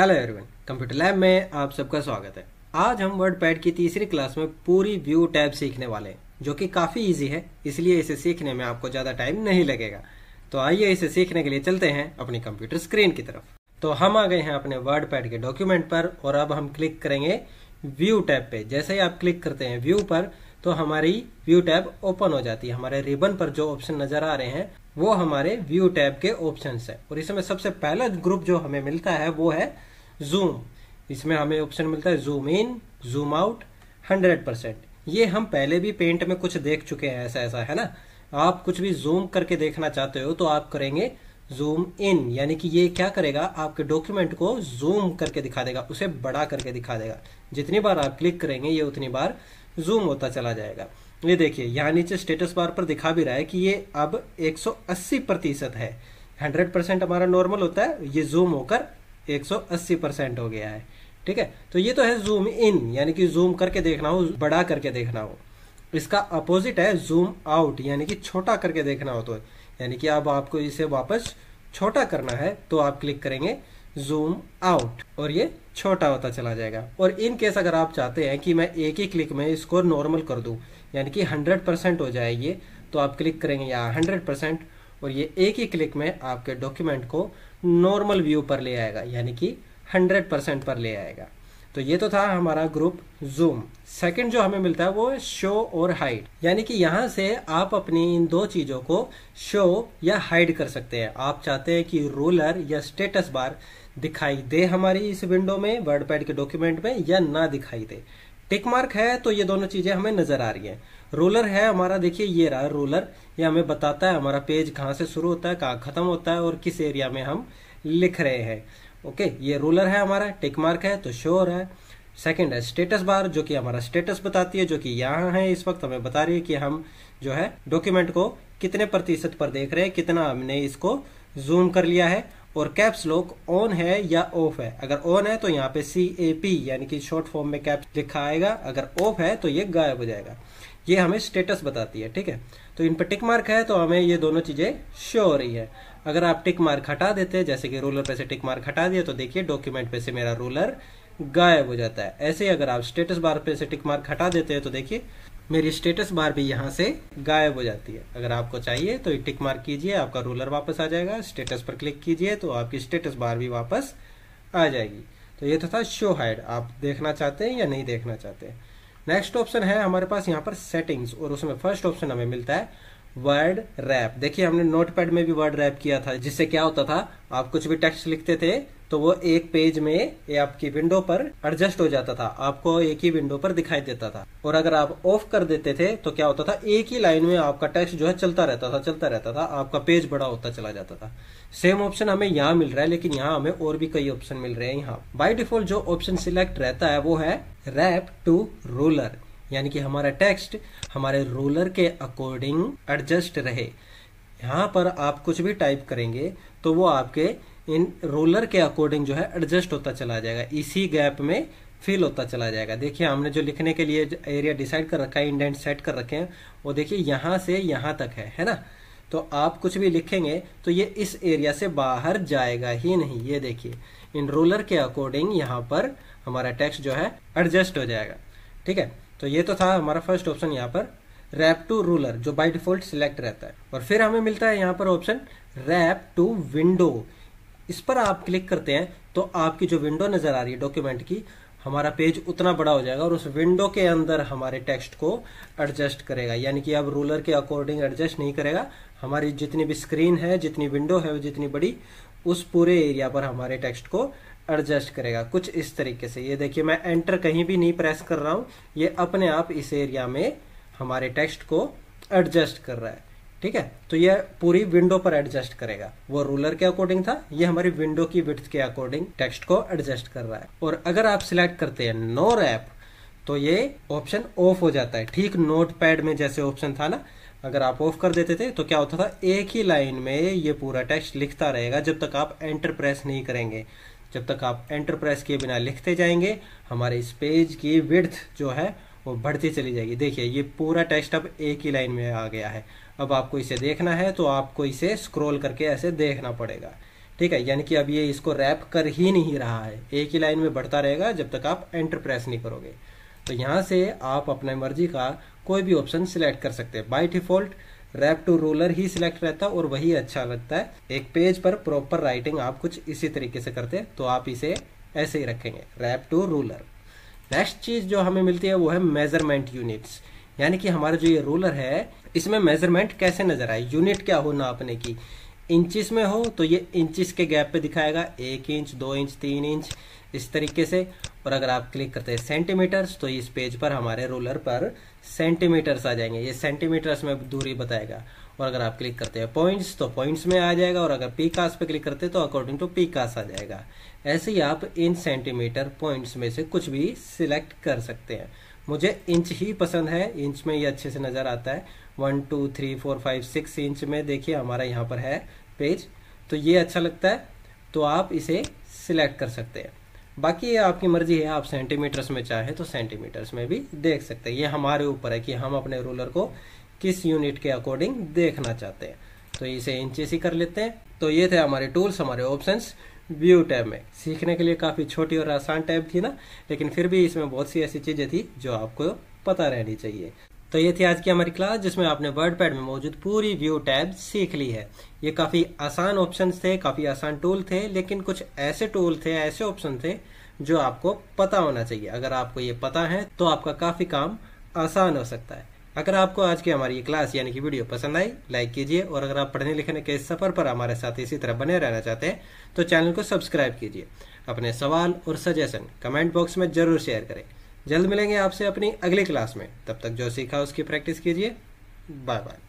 hello everyone computer lab में आप सबका स्वागत है आज हम वर्ड पैड की तीसरी क्लास में पूरी व्यू टैब सीखने वाले हैं जो कि काफ़ी इजी है इसलिए इसे सीखने में आपको ज़्यादा टाइम नहीं लगेगा तो आइए इसे सीखने के लिए चलते हैं अपनी कंप्यूटर स्क्रीन की तरफ तो हम आ गए हैं अपने वर्ड पैड के डॉक्यूमेंट पर और अब हम क्लिक करेंगे व्यू टैब पे जैसे ही आप क्लिक करते हैं व्यू पर तो हमारी व्यू टैब ओपन हो जाती है हमारे रिबन पर जो ऑप्शन नजर आ रहे हैं वो हमारे व्यू टैब के ऑप्शन है और इसमें सबसे पहला ग्रुप जो हमें मिलता है वो है जूम इसमें हमें ऑप्शन मिलता है zoom in zoom out hundred ये हम पहले भी पेंट में कुछ देख चुके हैं ऐसा ऐसा है ना आप कुछ भी जूम करके देखना चाहते हो तो आप करेंगे जूम इन यानी कि ये क्या करेगा आपके डॉक्यूमेंट को जूम करके दिखा देगा उसे बड़ा करके दिखा देगा जितनी बार आप क्लिक करेंगे ये उतनी बार जूम होता चला जाएगा ये देखिए यहाँ नीचे स्टेटस बार पर दिखा भी रहा है कि ये अब 180 प्रतिशत है 100 परसेंट हमारा नॉर्मल होता है ये जूम होकर 180 परसेंट हो गया है ठीक है तो ये तो है जूम इन यानी कि जूम करके देखना हो बड़ा करके देखना हो इसका अपोजिट है जूम आउट यानी कि छोटा करके देखना हो तो यानी कि अब आपको इसे वापस छोटा करना है तो आप क्लिक करेंगे जूम आउट और ये छोटा होता चला जाएगा और इन केस अगर आप चाहते हैं कि मैं एक ही क्लिक में इसको नॉर्मल कर दूं यानी कि 100 परसेंट हो जाए ये तो आप क्लिक करेंगे यहाँ 100 परसेंट और ये एक ही क्लिक में आपके डॉक्यूमेंट को नॉर्मल व्यू पर ले आएगा यानी कि 100 परसेंट पर ले आएगा तो ये तो था हमारा ग्रुप जूम सेकंड जो हमें मिलता है वो शो और हाइड यानी कि यहाँ से आप अपनी इन दो चीज़ों को शो या हाइड कर सकते हैं आप चाहते हैं कि रोलर या स्टेटस बार दिखाई दे हमारी इस विंडो में वर्ड पैड के डॉक्यूमेंट में या ना दिखाई दे टिक मार्क है तो ये दोनों चीज़ें हमें नज़र आ रही है रोलर है हमारा देखिए ये रहा रोलर ये हमें बताता है हमारा पेज कहाँ से शुरू होता है कहाँ ख़त्म होता है और किस एरिया में हम लिख रहे हैं ओके ये रूलर है हमारा टिक मार्क है तो श्योर है सेकंड है स्टेटस बार जो कि हमारा स्टेटस बताती है जो कि यहाँ है इस वक्त हमें बता रही है कि हम जो है डॉक्यूमेंट को कितने प्रतिशत पर देख रहे हैं कितना हमने इसको जूम कर लिया है और कैप्स लॉक ऑन है या ऑफ है अगर ऑन है तो यहाँ पे सी ए पी यानी कि शॉर्ट फॉर्म में कैप्स लिखा आएगा अगर ऑफ है तो ये गायब हो जाएगा ये हमें स्टेटस बताती है ठीक है तो इन पर टिक मार्क है तो हमें ये दोनों चीज़ें शो हो रही है अगर आप टिक मार्क हटा देते हैं जैसे कि रोलर पे से टिक मार्क हटा दिया तो देखिए डॉक्यूमेंट पे से मेरा रोलर गायब हो जाता है ऐसे ही अगर आप स्टेटस बार पे से टिक मार्क हटा देते हैं तो देखिए मेरी स्टेटस बार भी यहाँ से गायब हो जाती है अगर आपको चाहिए तो टिक मार्क कीजिए आपका रोलर वापस आ जाएगा स्टेटस पर क्लिक कीजिए तो आपकी स्टेटस बार भी वापस आ जाएगी तो ये तो था शो हाइड आप देखना चाहते हैं या नहीं देखना चाहते हैं नेक्स्ट ऑप्शन है हमारे पास यहाँ पर सेटिंग्स और उसमें फर्स्ट ऑप्शन हमें मिलता है वर्ड रैप देखिए हमने नोटपैड में भी वर्ड रैप किया था जिससे क्या होता था आप कुछ भी टेक्स्ट लिखते थे तो वो एक पेज में ये आपकी विंडो पर एडजस्ट हो जाता था आपको एक ही विंडो पर दिखाई देता था और अगर आप ऑफ कर देते थे तो क्या होता था एक ही लाइन में आपका टेक्स्ट जो है चलता रहता था चलता रहता था आपका पेज बड़ा होता चला जाता था सेम ऑप्शन हमें यहाँ मिल रहा है लेकिन यहाँ हमें और भी कई ऑप्शन मिल रहे हैं यहाँ बाई डिफॉल्ट जो ऑप्शन सिलेक्ट रहता है वो है रैप टू रोलर यानी कि हमारा टेक्स्ट हमारे रोलर के अकॉर्डिंग एडजस्ट रहे यहाँ पर आप कुछ भी टाइप करेंगे तो वो आपके इन रोलर के अकॉर्डिंग जो है एडजस्ट होता चला जाएगा इसी गैप में फिल होता चला जाएगा देखिए हमने जो लिखने के लिए एरिया डिसाइड कर रखा है इंडेंट सेट कर रखे हैं वो देखिए यहां से यहां तक है है ना तो आप कुछ भी लिखेंगे तो ये इस एरिया से बाहर जाएगा ही नहीं ये देखिए इन रोलर के अकॉर्डिंग यहाँ पर हमारा टेक्स्ट जो है एडजस्ट हो जाएगा ठीक है तो ये तो था हमारा फर्स्ट ऑप्शन यहाँ पर रैप टू रूलर जो बाई डिफॉल्ट सिलेक्ट रहता है और फिर हमें मिलता है यहाँ पर ऑप्शन रैप टू विंडो इस पर आप क्लिक करते हैं तो आपकी जो विंडो नज़र आ रही है डॉक्यूमेंट की हमारा पेज उतना बड़ा हो जाएगा और उस विंडो के अंदर हमारे टेक्स्ट को एडजस्ट करेगा यानी कि अब रूलर के अकॉर्डिंग एडजस्ट नहीं करेगा हमारी जितनी भी स्क्रीन है जितनी विंडो है जितनी बड़ी उस पूरे एरिया पर हमारे टेक्स्ट को एडजस्ट करेगा कुछ इस तरीके से ये देखिए मैं एंटर कहीं भी नहीं प्रेस कर रहा हूँ ये अपने आप इस एरिया में हमारे टेक्स्ट को एडजस्ट कर रहा है ठीक है तो ये पूरी विंडो पर एडजस्ट करेगा वो रूलर के अकॉर्डिंग था ये हमारी विंडो की विथ के अकॉर्डिंग टेक्स्ट को एडजस्ट कर रहा है और अगर आप सिलेक्ट करते हैं नो रैप तो ये ऑप्शन ऑफ हो जाता है ठीक नोट पैड में जैसे ऑप्शन था ना अगर आप ऑफ कर देते थे तो क्या होता था एक ही लाइन में ये पूरा टेक्स्ट लिखता रहेगा जब तक आप एंटर प्रेस नहीं करेंगे जब तक आप एंटर प्रेस किए बिना लिखते जाएंगे हमारे इस पेज की विड्थ जो है वो बढ़ती चली जाएगी देखिए ये पूरा टेक्स्ट अब एक ही लाइन में आ गया है अब आपको इसे देखना है तो आपको इसे स्क्रोल करके ऐसे देखना पड़ेगा ठीक है यानी कि अब ये इसको रैप कर ही नहीं रहा है एक ही लाइन में बढ़ता रहेगा जब तक आप एंटर प्रेस नहीं करोगे तो यहां से आप अपने मर्जी का कोई भी ऑप्शन सिलेक्ट कर सकते हैं by default wrap to ruler ही सिलेक्ट रहता है और वही अच्छा लगता है एक पेज पर प्रॉपर राइटिंग आप कुछ इसी तरीके से करते तो आप इसे ऐसे ही रखेंगे रैप टू रूलर नेक्स्ट चीज़ जो हमें मिलती है वो है मेजरमेंट यूनिट्स यानी कि हमारा जो ये रोलर है इसमें मेजरमेंट कैसे नजर आए यूनिट क्या हो नापने की इंचिस में हो तो ये इंचिस के गैप पे दिखाएगा एक इंच दो इंच तीन इंच इस तरीके से और अगर आप क्लिक करते हैं सेंटीमीटर्स तो इस पेज पर हमारे रोलर पर सेंटीमीटर्स आ जाएंगे ये सेंटीमीटर्स में दूरी बताएगा और अगर आप क्लिक करते हैं पॉइंट्स तो पॉइंट्स में आ जाएगा और अगर पी कास पे क्लिक करते हैं तो अकॉर्डिंग टू तो कास्ट आ जाएगा ऐसे ही आप इन सेंटीमीटर पॉइंट्स में से कुछ भी सिलेक्ट कर सकते हैं मुझे इंच ही पसंद है इंच में ये अच्छे से नज़र आता है one two three four five six inch में देखिए हमारा यहाँ पर है पेज तो ये अच्छा लगता है तो आप इसे सिलेक्ट कर सकते हैं बाकी ये आपकी मर्जी है आप सेंटीमीटर्स में चाहे तो सेंटीमीटर्स में भी देख सकते हैं ये हमारे ऊपर है कि हम अपने रूलर को किस यूनिट के अकॉर्डिंग देखना चाहते हैं तो इसे इंचेस ही कर लेते हैं तो ये थे हमारे टूल्स हमारे ऑप्शंस व्यू टैब में सीखने के लिए काफ़ी छोटी और आसान टैब थी ना लेकिन फिर भी इसमें बहुत सी ऐसी चीज़ें थी जो आपको पता रहनी चाहिए तो ये थी आज की हमारी क्लास जिसमें आपने वर्ड पैड में मौजूद पूरी व्यू टैब सीख ली है ये काफ़ी आसान ऑप्शन थे काफ़ी आसान टूल थे लेकिन कुछ ऐसे टूल थे ऐसे ऑप्शन थे जो आपको पता होना चाहिए अगर आपको ये पता है तो आपका काफ़ी काम आसान हो सकता है अगर आपको आज की हमारी ये क्लास यानी कि वीडियो पसंद आई लाइक कीजिए और अगर आप पढ़ने लिखने के सफर पर हमारे साथ इसी तरह बने रहना चाहते हैं तो चैनल को सब्सक्राइब कीजिए अपने सवाल और सजेशन कमेंट बॉक्स में जरूर शेयर करें जल्द मिलेंगे आपसे अपनी अगली क्लास में तब तक जो सीखा उसकी प्रैक्टिस कीजिए बाय बाय